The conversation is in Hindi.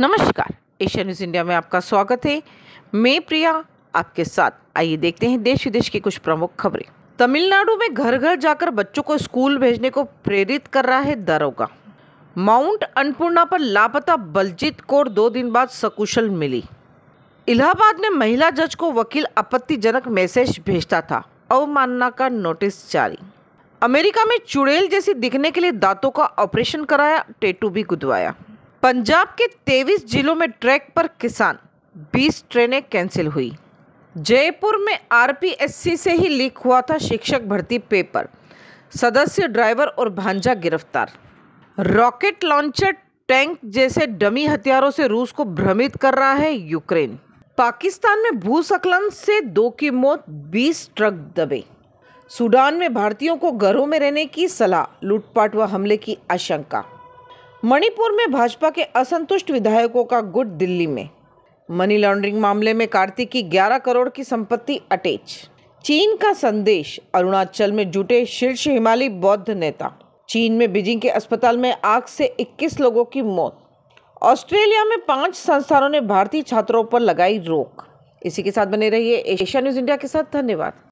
नमस्कार एशिया न्यूज़ इंडिया में आपका स्वागत है मैं प्रिया आपके साथ आइए देखते हैं देश विदेश की कुछ प्रमुख खबरें तमिलनाडु में घर घर जाकर बच्चों को स्कूल भेजने को प्रेरित कर रहा है दारोगा माउंट अन्नपूर्णा पर लापता बलजीत कौर दो दिन बाद सकुशल मिली इलाहाबाद में महिला जज को वकील आपत्तिजनक मैसेज भेजता था अवमानना का नोटिस जारी अमेरिका में चुड़ैल जैसी दिखने के लिए दांतों का ऑपरेशन कराया टेटू भी गुदवाया पंजाब के 23 जिलों में ट्रैक पर किसान 20 ट्रेनें कैंसिल हुई जयपुर में आरपीएससी से ही लीक हुआ था शिक्षक भर्ती पेपर सदस्य ड्राइवर और भांजा गिरफ्तार रॉकेट लॉन्चर टैंक जैसे डमी हथियारों से रूस को भ्रमित कर रहा है यूक्रेन पाकिस्तान में भूस्खलन से दो की मौत 20 ट्रक दबे सूडान में भारतीयों को घरों में रहने की सलाह लूटपाट व हमले की आशंका मणिपुर में भाजपा के असंतुष्ट विधायकों का गुट दिल्ली में मनी लॉन्ड्रिंग मामले में कार्तिक की 11 करोड़ की संपत्ति अटैच चीन का संदेश अरुणाचल में जुटे शीर्ष हिमालय बौद्ध नेता चीन में बीजिंग के अस्पताल में आग से 21 लोगों की मौत ऑस्ट्रेलिया में पांच संस्थानों ने भारतीय छात्रों पर लगाई रोक इसी के साथ बने रहिए एशिया न्यूज इंडिया के साथ धन्यवाद